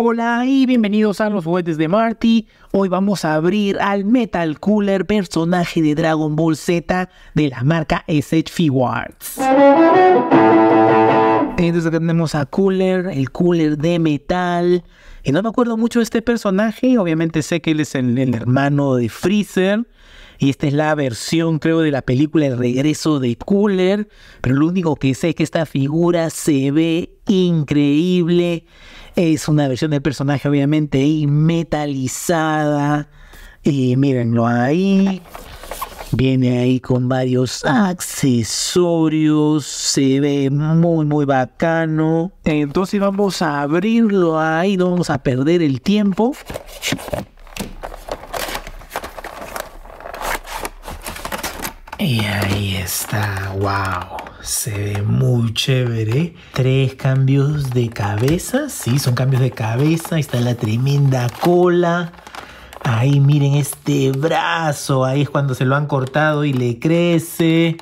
Hola y bienvenidos a los juguetes de Marty. Hoy vamos a abrir al Metal Cooler personaje de Dragon Ball Z de la marca SH Figuarts. Entonces acá tenemos a Cooler, el Cooler de metal. Y no me acuerdo mucho de este personaje. Obviamente sé que él es el hermano de Freezer. Y esta es la versión, creo, de la película El regreso de Cooler. Pero lo único que sé es que esta figura se ve increíble. Es una versión del personaje, obviamente, y metalizada. Y mírenlo ahí. Viene ahí con varios accesorios, se ve muy muy bacano. Entonces vamos a abrirlo ahí, no vamos a perder el tiempo. Y ahí está, wow, se ve muy chévere. Tres cambios de cabeza, sí, son cambios de cabeza. Ahí está la tremenda cola. Ahí miren este brazo, ahí es cuando se lo han cortado y le crece.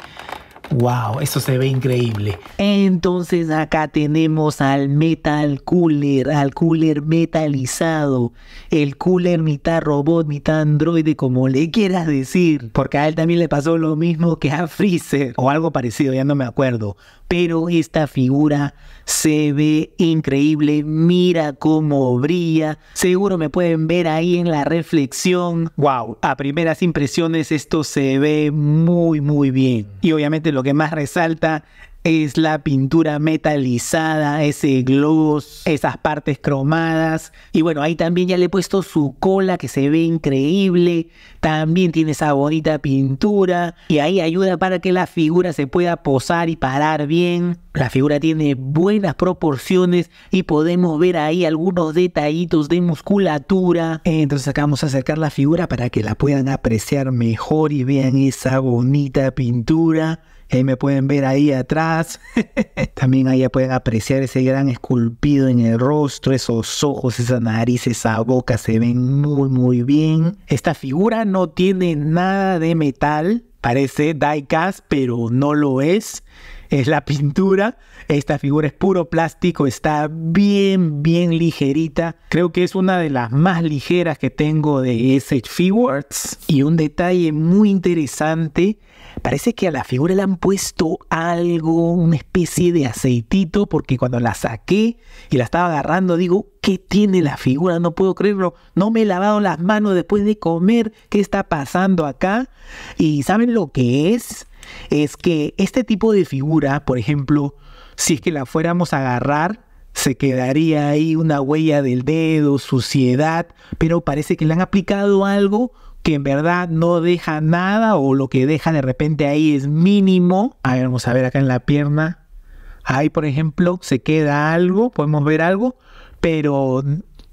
Wow, eso se ve increíble. Entonces acá tenemos al metal cooler, al cooler metalizado, el cooler mitad robot, mitad androide, como le quieras decir, porque a él también le pasó lo mismo que a Freezer o algo parecido, ya no me acuerdo pero esta figura se ve increíble, mira cómo brilla, seguro me pueden ver ahí en la reflexión, wow, a primeras impresiones esto se ve muy muy bien y obviamente lo que más resalta es la pintura metalizada, ese gloss, esas partes cromadas. Y bueno, ahí también ya le he puesto su cola que se ve increíble. También tiene esa bonita pintura. Y ahí ayuda para que la figura se pueda posar y parar bien. La figura tiene buenas proporciones y podemos ver ahí algunos detallitos de musculatura. Entonces acá vamos a acercar la figura para que la puedan apreciar mejor y vean esa bonita pintura. Ahí me pueden ver ahí atrás. También ahí pueden apreciar ese gran esculpido en el rostro, esos ojos, esa nariz, esa boca se ven muy muy bien. Esta figura no tiene nada de metal, parece diecast, pero no lo es. Es la pintura esta figura es puro plástico, está bien, bien ligerita. Creo que es una de las más ligeras que tengo de SH Figures. Y un detalle muy interesante, parece que a la figura le han puesto algo, una especie de aceitito, porque cuando la saqué y la estaba agarrando, digo, ¿qué tiene la figura? No puedo creerlo. No me he lavado las manos después de comer. ¿Qué está pasando acá? Y ¿saben lo que es? Es que este tipo de figura, por ejemplo, si es que la fuéramos a agarrar, se quedaría ahí una huella del dedo, suciedad, pero parece que le han aplicado algo que en verdad no deja nada o lo que deja de repente ahí es mínimo. A ver, vamos a ver acá en la pierna. Ahí, por ejemplo, se queda algo, podemos ver algo, pero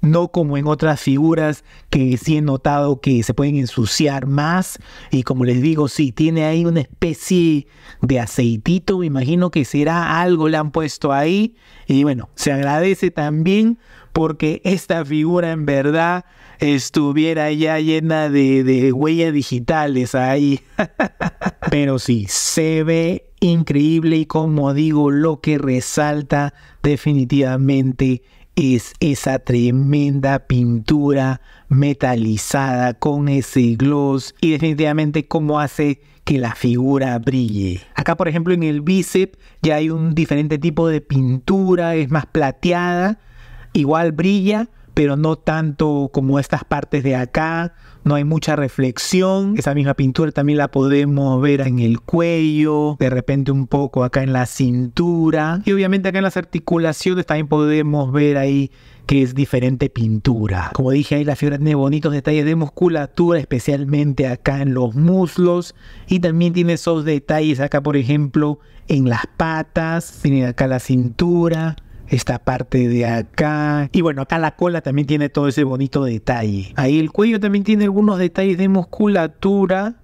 no como en otras figuras que sí he notado que se pueden ensuciar más. Y como les digo, sí, tiene ahí una especie de aceitito, me imagino que será algo le han puesto ahí. Y bueno, se agradece también porque esta figura en verdad estuviera ya llena de, de huellas digitales ahí. Pero sí, se ve increíble y como digo, lo que resalta definitivamente es esa tremenda pintura metalizada con ese gloss y definitivamente cómo hace que la figura brille. Acá por ejemplo en el bíceps ya hay un diferente tipo de pintura, es más plateada, igual brilla, pero no tanto como estas partes de acá, no hay mucha reflexión, esa misma pintura también la podemos ver en el cuello, de repente un poco acá en la cintura y obviamente acá en las articulaciones también podemos ver ahí que es diferente pintura. Como dije ahí la figura tiene bonitos detalles de musculatura, especialmente acá en los muslos y también tiene esos detalles acá por ejemplo en las patas, tiene acá la cintura esta parte de acá. Y bueno, acá la cola también tiene todo ese bonito detalle. Ahí el cuello también tiene algunos detalles de musculatura.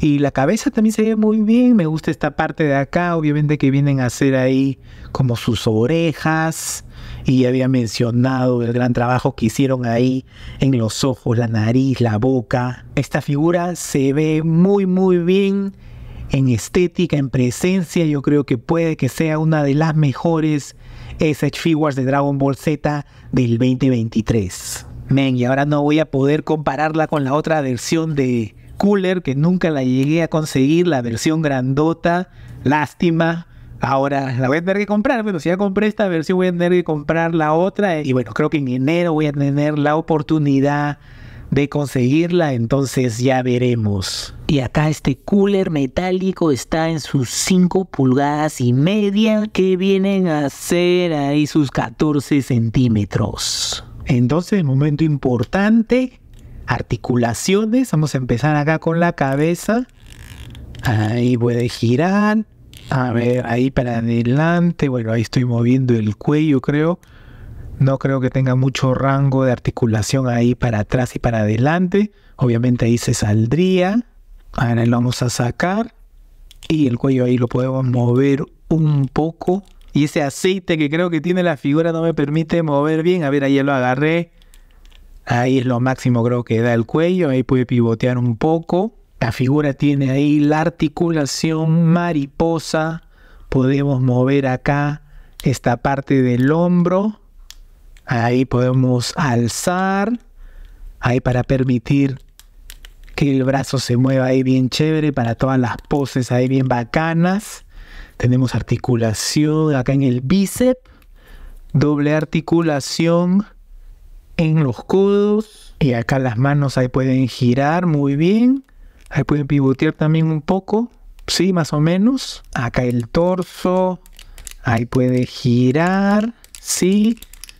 Y la cabeza también se ve muy bien. Me gusta esta parte de acá, obviamente que vienen a hacer ahí como sus orejas. Y había mencionado el gran trabajo que hicieron ahí en los ojos, la nariz, la boca. Esta figura se ve muy, muy bien en estética, en presencia. Yo creo que puede que sea una de las mejores SH figuras de Dragon Ball Z del 2023. Men, y ahora no voy a poder compararla con la otra versión de Cooler que nunca la llegué a conseguir, la versión grandota, lástima. Ahora la voy a tener que comprar, pero si ya compré esta versión voy a tener que comprar la otra y bueno, creo que en enero voy a tener la oportunidad de conseguirla, entonces ya veremos. Y acá este cooler metálico está en sus 5 pulgadas y media que vienen a ser ahí sus 14 centímetros. Entonces, momento importante, articulaciones. Vamos a empezar acá con la cabeza. Ahí puede girar. A ver, ahí para adelante. Bueno, ahí estoy moviendo el cuello, creo. No creo que tenga mucho rango de articulación ahí para atrás y para adelante. Obviamente ahí se saldría. Ahora lo vamos a sacar. Y el cuello ahí lo podemos mover un poco. Y ese aceite que creo que tiene la figura no me permite mover bien. A ver, ahí lo agarré. Ahí es lo máximo creo que da el cuello. Ahí puede pivotear un poco. La figura tiene ahí la articulación mariposa. Podemos mover acá esta parte del hombro. Ahí podemos alzar, ahí para permitir que el brazo se mueva ahí bien chévere, para todas las poses ahí bien bacanas. Tenemos articulación acá en el bíceps, doble articulación en los codos y acá las manos ahí pueden girar muy bien. Ahí pueden pivotear también un poco, sí, más o menos. Acá el torso, ahí puede girar, sí.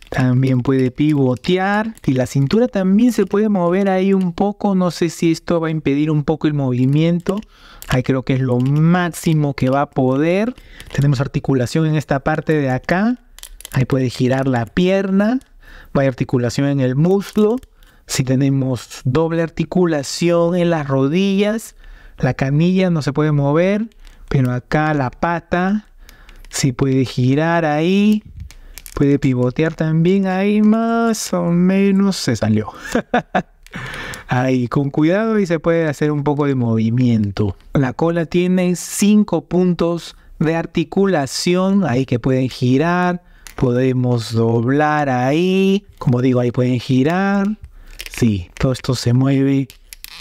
También puede pivotear y la cintura también se puede mover ahí un poco. No sé si esto va a impedir un poco el movimiento. Ahí creo que es lo máximo que va a poder. Tenemos articulación en esta parte de acá. Ahí puede girar la pierna. Va articulación en el muslo. Si tenemos doble articulación en las rodillas, la canilla no se puede mover, pero acá la pata si puede girar ahí puede pivotear también ahí más o menos se salió. ahí, con cuidado y se puede hacer un poco de movimiento. La cola tiene cinco puntos de articulación ahí que pueden girar. Podemos doblar ahí. Como digo, ahí pueden girar. Sí, todo esto se mueve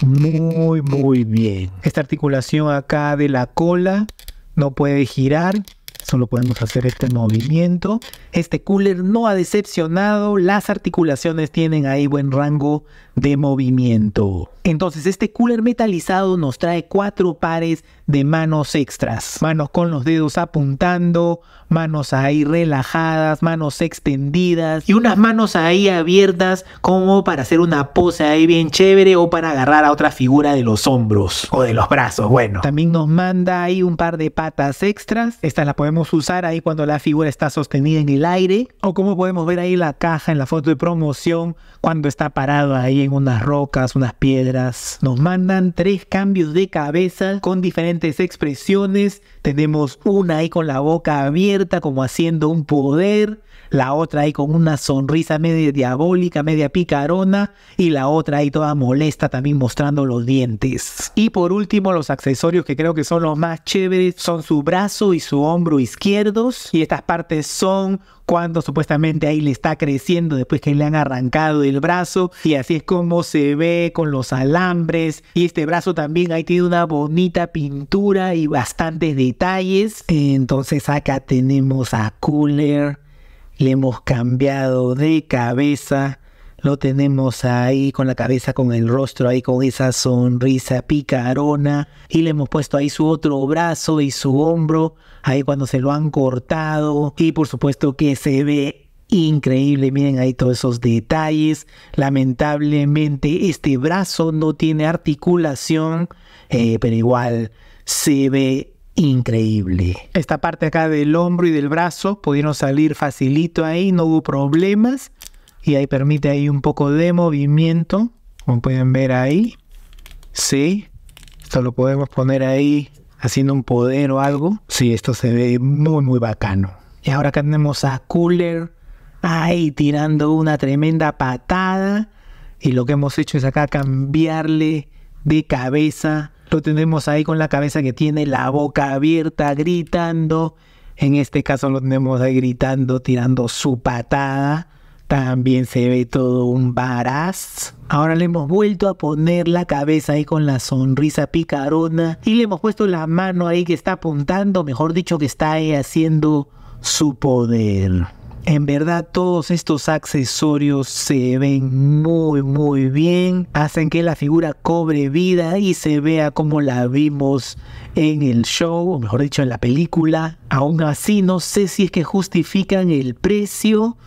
muy, muy bien. Esta articulación acá de la cola no puede girar Solo podemos hacer este movimiento. Este cooler no ha decepcionado. Las articulaciones tienen ahí buen rango de movimiento. Entonces este cooler metalizado nos trae cuatro pares de manos extras. Manos con los dedos apuntando, manos ahí relajadas, manos extendidas y unas manos ahí abiertas como para hacer una pose ahí bien chévere o para agarrar a otra figura de los hombros o de los brazos. Bueno, también nos manda ahí un par de patas extras. Esta la podemos podemos usar ahí cuando la figura está sostenida en el aire o como podemos ver ahí la caja en la foto de promoción cuando está parado ahí en unas rocas, unas piedras. Nos mandan tres cambios de cabeza con diferentes expresiones. Tenemos una ahí con la boca abierta como haciendo un poder la otra ahí con una sonrisa media diabólica, media picarona, y la otra ahí toda molesta también mostrando los dientes. Y por último, los accesorios que creo que son los más chéveres son su brazo y su hombro izquierdos, y estas partes son cuando supuestamente ahí le está creciendo después que le han arrancado el brazo y así es como se ve con los alambres y este brazo también ahí tiene una bonita pintura y bastantes detalles entonces acá tenemos a Cooler le hemos cambiado de cabeza, lo tenemos ahí con la cabeza, con el rostro ahí, con esa sonrisa picarona, y le hemos puesto ahí su otro brazo y su hombro, ahí cuando se lo han cortado, y por supuesto que se ve increíble, miren ahí todos esos detalles. Lamentablemente este brazo no tiene articulación, eh, pero igual se ve increíble. Esta parte acá del hombro y del brazo pudieron salir facilito ahí, no hubo problemas. Y ahí permite ahí un poco de movimiento, como pueden ver ahí. Sí, esto lo podemos poner ahí haciendo un poder o algo. Sí, esto se ve muy, muy bacano. Y ahora acá tenemos a Cooler ahí tirando una tremenda patada. Y lo que hemos hecho es acá cambiarle de cabeza lo tenemos ahí con la cabeza que tiene la boca abierta, gritando. En este caso lo tenemos ahí gritando, tirando su patada. También se ve todo un baraz. Ahora le hemos vuelto a poner la cabeza ahí con la sonrisa picarona. Y le hemos puesto la mano ahí que está apuntando, mejor dicho que está ahí haciendo su poder. En verdad todos estos accesorios se ven muy muy bien, hacen que la figura cobre vida y se vea como la vimos en el show, o mejor dicho en la película. Aún así no sé si es que justifican el precio,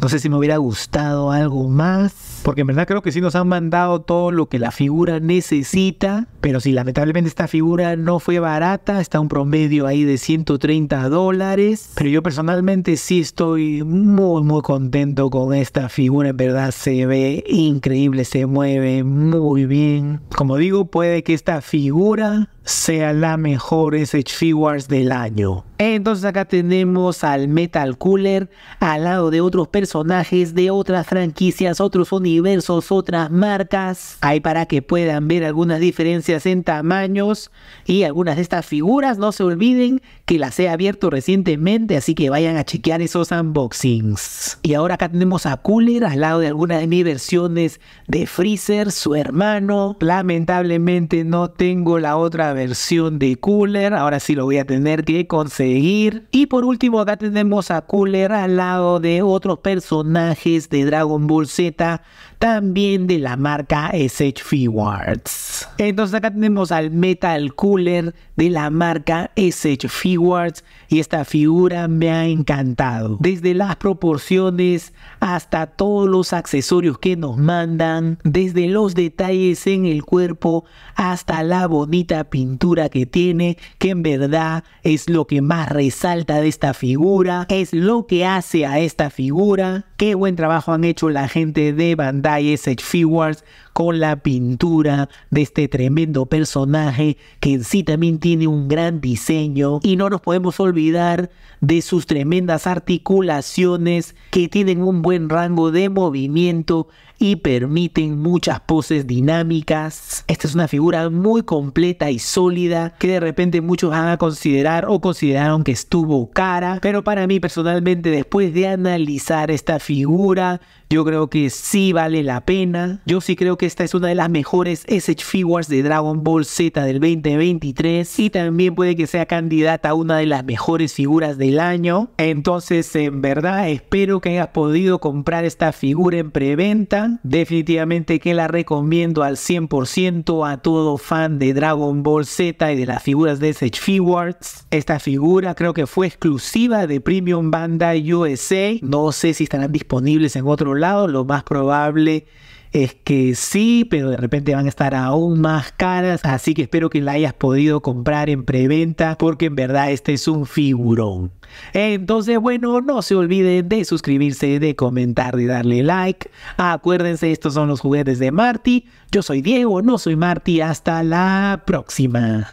no sé si me hubiera gustado algo más porque en verdad creo que sí nos han mandado todo lo que la figura necesita, pero si sí, lamentablemente esta figura no fue barata, está un promedio ahí de 130 dólares, pero yo personalmente sí estoy muy muy contento con esta figura, en verdad se ve increíble, se mueve muy bien. Como digo, puede que esta figura sea la mejor SH Figures del año. Entonces acá tenemos al Metal Cooler al lado de otros personajes de otras franquicias, otros universos, otras marcas. Ahí para que puedan ver algunas diferencias en tamaños y algunas de estas figuras. No se olviden que las he abierto recientemente, así que vayan a chequear esos unboxings. Y ahora acá tenemos a Cooler al lado de algunas de mis versiones de Freezer, su hermano. Lamentablemente no tengo la otra versión de Cooler. Ahora sí lo voy a tener que conseguir. Y por último, acá tenemos a Cooler al lado de otros personajes de Dragon Ball Z, también de la marca SH Figuarts. Entonces acá tenemos al Metal Cooler de la marca SH Figuarts y esta figura me ha encantado. Desde las proporciones hasta todos los accesorios que nos mandan, desde los detalles en el cuerpo hasta la bonita pintura que tiene, que en verdad es lo que más resalta de esta figura, es lo que hace a esta figura Qué buen trabajo han hecho la gente de Bandai SH Figures con la pintura de este tremendo personaje que en sí también tiene un gran diseño y no nos podemos olvidar de sus tremendas articulaciones que tienen un buen rango de movimiento y permiten muchas poses dinámicas. Esta es una figura muy completa y sólida que de repente muchos van a considerar o consideraron que estuvo cara, pero para mí personalmente después de analizar esta figura yo creo que sí vale la pena. Yo sí creo que esta es una de las mejores SH Figures de Dragon Ball Z del 2023 y también puede que sea candidata a una de las mejores figuras del año. Entonces, en verdad, espero que hayas podido comprar esta figura en preventa. Definitivamente que la recomiendo al 100% a todo fan de Dragon Ball Z y de las figuras de SH Figures. Esta figura creo que fue exclusiva de Premium Bandai USA. No sé si estarán disponibles en otro lado lado, lo más probable es que sí, pero de repente van a estar aún más caras, así que espero que la hayas podido comprar en preventa, porque en verdad este es un figurón. Entonces, bueno, no se olviden de suscribirse, de comentar, de darle like. Acuérdense, estos son los juguetes de Marty. Yo soy Diego, no soy Marty. Hasta la próxima.